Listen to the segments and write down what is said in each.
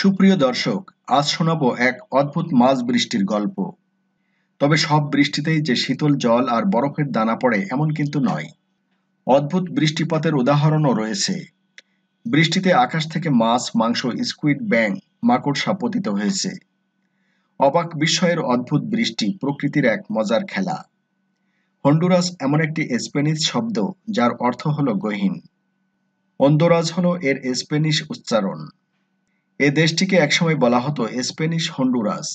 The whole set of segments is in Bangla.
সুপ্রিয় দর্শক আজ শোনাব এক অদ্ভুত মাছ বৃষ্টির গল্প তবে সব বৃষ্টিতেই যে শীতল জল আর বরফের দানা পড়ে এমন কিন্তু নয় অদ্ভুত বৃষ্টিপাতের উদাহরণও রয়েছে বৃষ্টিতে আকাশ থেকে মাছ মাংস স্কুইড ব্যাং মাকড় সাপতিত হয়েছে অবাক বিস্ময়ের অদ্ভুত বৃষ্টি প্রকৃতির এক মজার খেলা হন্ডুরাস এমন একটি স্প্যানিশ শব্দ যার অর্থ হল গহীন অন্দরাজ হল এর স্প্যানিশ উচ্চারণ এ দেশটিকে একসময় বলা হতো স্প্যানিশ হন্ডুরাস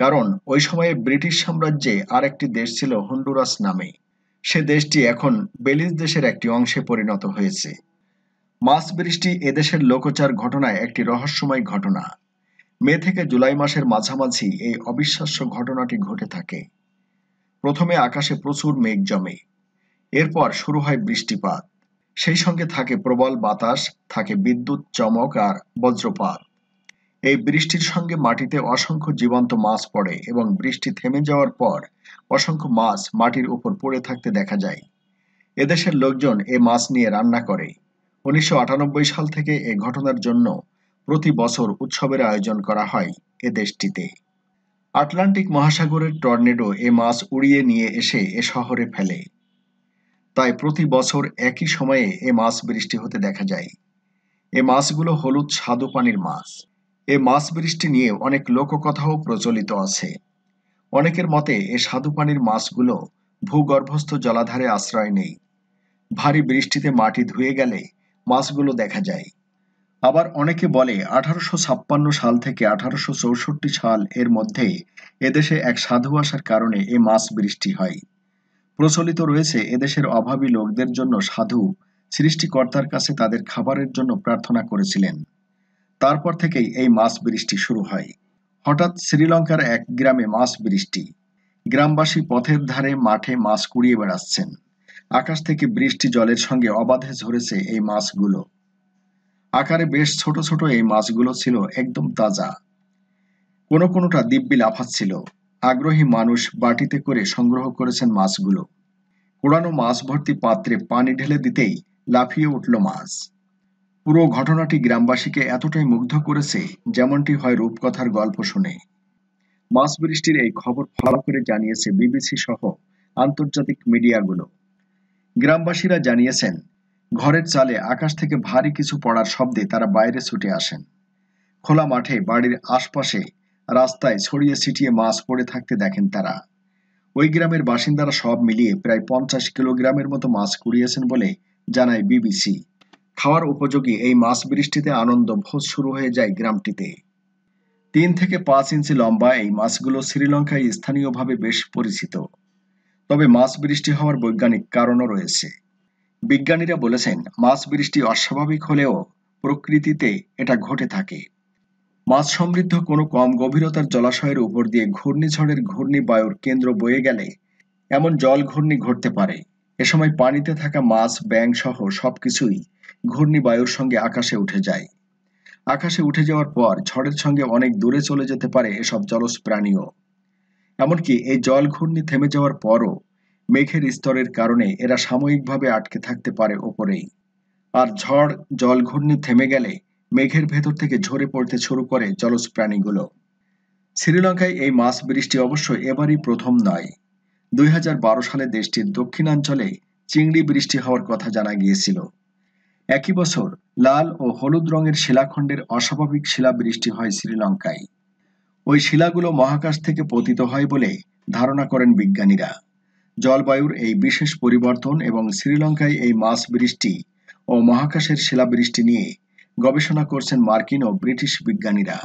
কারণ ওই সময়ে ব্রিটিশ সাম্রাজ্যে আর একটি দেশ ছিল হন্ডুরাস নামে সে দেশটি এখন বেলিজ দেশের একটি অংশে পরিণত হয়েছে মাছ বৃষ্টি এদেশের লোকচার ঘটনায় একটি রহস্যময় ঘটনা মে থেকে জুলাই মাসের মাঝামাঝি এই অবিশ্বাস্য ঘটনাটি ঘটে থাকে প্রথমে আকাশে প্রচুর মেঘ জমে এরপর শুরু হয় বৃষ্টিপাত সেই সঙ্গে থাকে প্রবল বাতাস থাকে বিদ্যুৎ চমক আর বজ্রপাত এই বৃষ্টির সঙ্গে মাটিতে অসংখ্য জীবন্ত মাছ পড়ে এবং বৃষ্টি থেমে যাওয়ার পর অসংখ্য মাছ মাটির উপর পড়ে থাকতে দেখা যায় এদেশের লোকজন এ মাছ নিয়ে রান্না করে উনিশশো সাল থেকে এ ঘটনার জন্য প্রতি বছর উৎসবের আয়োজন করা হয় এ দেশটিতে আটলান্টিক মহাসাগরের টর্নেডো এ মাছ উড়িয়ে নিয়ে এসে এ শহরে ফেলে তাই প্রতি বছর একই সময়ে এ মাছ বৃষ্টি হতে দেখা যায় এ মাছগুলো হলুদ স্বাদু পানির মাছ এ মাছ বৃষ্টি নিয়ে অনেক লোককথাও প্রচলিত আছে অনেকের মতে এ স্বাদু পানির মাছগুলো ভূগর্ভস্থ জলাধারে আশ্রয় নেই ভারী বৃষ্টিতে মাটি ধুয়ে গেলে মাছগুলো দেখা যায় আবার অনেকে বলে আঠারোশো ছাপ্পান্ন সাল থেকে আঠারোশো চৌষট্টি সাল এর মধ্যে এদেশে এক সাধু আসার কারণে এ মাছ বৃষ্টি হয় প্রচলিত রয়েছে এদেশের অভাবী লোকদের জন্য সাধু সৃষ্টিকর্তার কাছে তাদের খাবারের জন্য প্রার্থনা করেছিলেন তারপর থেকেই এই মাস বৃষ্টি শুরু হয় হঠাৎ শ্রীলঙ্কার এক গ্রামে মাস বৃষ্টি গ্রামবাসী পথের ধারে মাঠে মাছ কুড়িয়ে বেড়াচ্ছেন আকাশ থেকে বৃষ্টি জলের সঙ্গে অবাধে ঝরেছে এই মাছগুলো আকারে বেশ ছোট ছোট এই মাছগুলো ছিল একদম তাজা কোনো কোনোটা দিব্যি লাফাচ্ছিল আগ্রহী মানুষ বাটিতে করে সংগ্রহ করেছেন মাছগুলো কোড়ানো মাছ ভর্তি পাত্রে পানি ঢেলে দিতেই লাফিয়ে উঠল মাছ পুরো ঘটনাটি গ্রামবাসীকে এতটাই মুগ্ধ করেছে যেমনটি হয় রূপকথার গল্প শুনে মাছ বৃষ্টির এই খবর ফলো করে জানিয়েছে বিবিসি সহ আন্তর্জাতিক মিডিয়াগুলো গ্রামবাসীরা জানিয়েছেন ঘরের চালে আকাশ থেকে ভারী কিছু পড়ার শব্দে তারা বাইরে ছুটে আসেন খোলা মাঠে বাড়ির আশপাশে রাস্তায় ছড়িয়ে ছিটিয়ে মাছ পড়ে থাকতে দেখেন তারা ওই গ্রামের বাসিন্দারা সব মিলিয়ে প্রায় পঞ্চাশ কিলোগ্রামের মতো মাছ কুড়িয়েছেন বলে জানায় বিবিসি খাওয়ার উপযোগী এই মাছ বৃষ্টিতে আনন্দ ভোজ শুরু হয়ে যায় গ্রামটিতে তিন থেকে পাঁচ ইঞ্চি লম্বা এই মাছগুলো শ্রীলঙ্কায় স্থানীয়ভাবে বেশ পরিচিত তবে মাছ বৃষ্টি হওয়ার বৈজ্ঞানিক কারণও রয়েছে বিজ্ঞানীরা বলেছেন মাছ বৃষ্টি অস্বাভাবিক হলেও প্রকৃতিতে এটা ঘটে থাকে মাছ সমৃদ্ধ কোনো কম গভীরতার জলাশয়ের উপর দিয়ে ঘূর্ণিঝড়ের ঘূর্ণি বায়ুর কেন্দ্র বয়ে গেলে এমন জল ঘূর্ণি ঘটতে পারে এ সময় পানিতে থাকা মাছ ব্যাং সহ সবকিছুই ঘূর্ণি বায়ুর সঙ্গে আকাশে উঠে যায় আকাশে উঠে যাওয়ার পর ঝড়ের সঙ্গে অনেক দূরে চলে যেতে পারে এসব জলজ প্রাণীও এমনকি এই জল ঘূর্ণি থেমে যাওয়ার পরও মেঘের স্তরের কারণে এরা সাময়িকভাবে আটকে থাকতে পারে ওপরেই আর ঝড় জল ঘূর্ণি থেমে গেলে মেঘের ভেতর থেকে ঝরে পড়তে শুরু করে জলজ প্রাণীগুলো শ্রীলঙ্কায় এই মাছ বৃষ্টি অবশ্য এবারই প্রথম নয় দুই সালে দেশটির দক্ষিণাঞ্চলে চিংড়ি বৃষ্টি হওয়ার কথা জানা গিয়েছিল একই বছর লাল ও হলুদ রঙের শিলাখণ্ডের অস্বাভাবিক শিলাবৃষ্টি হয় শ্রীলঙ্কায় ওই শিলাগুলো মহাকাশ থেকে পতিত হয় বলে ধারণা করেন বিজ্ঞানীরা জলবায়ুর এই বিশেষ পরিবর্তন এবং শ্রীলঙ্কায় এই মাছ বৃষ্টি ও মহাকাশের শিলাবৃষ্টি নিয়ে গবেষণা করছেন মার্কিন ও ব্রিটিশ বিজ্ঞানীরা